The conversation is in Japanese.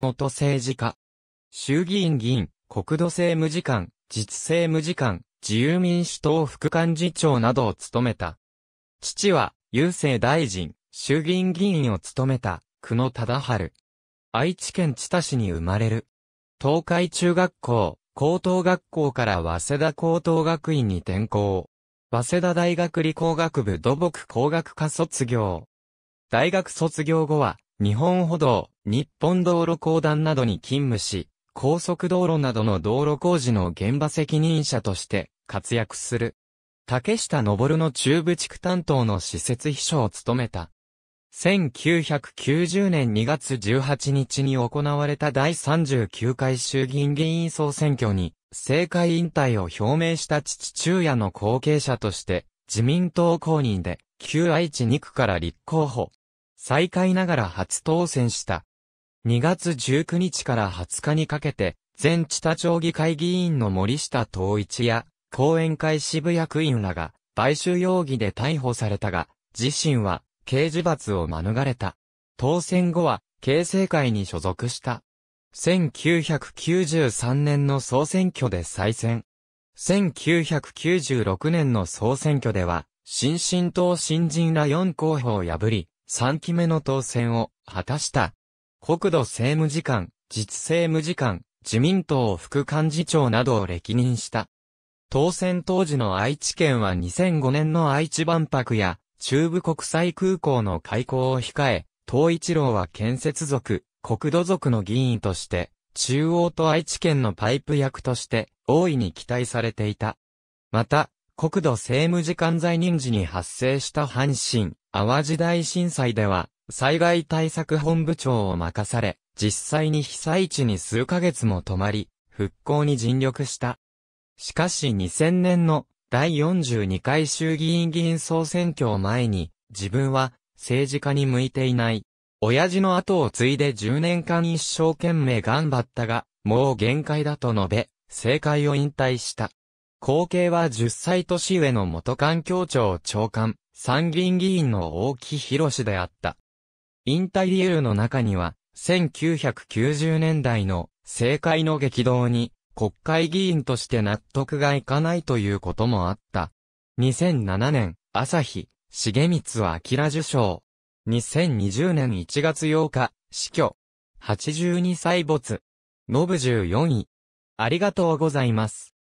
元政治家。衆議院議員、国土政務次官、実政務次官、自由民主党副幹事長などを務めた。父は、郵政大臣、衆議院議員を務めた、久野忠春。愛知県知多市に生まれる。東海中学校、高等学校から早稲田高等学院に転校。早稲田大学理工学部土木工学科卒業。大学卒業後は、日本歩道、日本道路公団などに勤務し、高速道路などの道路工事の現場責任者として活躍する。竹下登の中部地区担当の施設秘書を務めた。1990年2月18日に行われた第39回衆議院議員総選挙に、政界引退を表明した父中也の後継者として、自民党公認で、旧愛知2区から立候補。再開ながら初当選した、2月19日から20日にかけて、前地田町議会議員の森下統一や、後援会支部役員らが、買収容疑で逮捕されたが、自身は、刑事罰を免れた。当選後は、形成会に所属した。1993年の総選挙で再選。1996年の総選挙では、新進党新人ら4候補を破り、3期目の当選を果たした。国土政務次官、実政務次官、自民党副幹事長などを歴任した。当選当時の愛知県は2005年の愛知万博や中部国際空港の開港を控え、東一郎は建設族、国土族の議員として、中央と愛知県のパイプ役として大いに期待されていた。また、国土政務次官在任時に発生した阪神、淡路大震災では、災害対策本部長を任され、実際に被災地に数ヶ月も泊まり、復興に尽力した。しかし2000年の第42回衆議院議員総選挙を前に、自分は政治家に向いていない。親父の後を継いで10年間一生懸命頑張ったが、もう限界だと述べ、政界を引退した。後継は10歳年上の元環境庁長官、参議院議員の大木博であった。インタリールの中には、1990年代の政界の激動に国会議員として納得がいかないということもあった。2007年、朝日、重光明受賞。2020年1月8日、死去。82歳没。ノブ14位。ありがとうございます。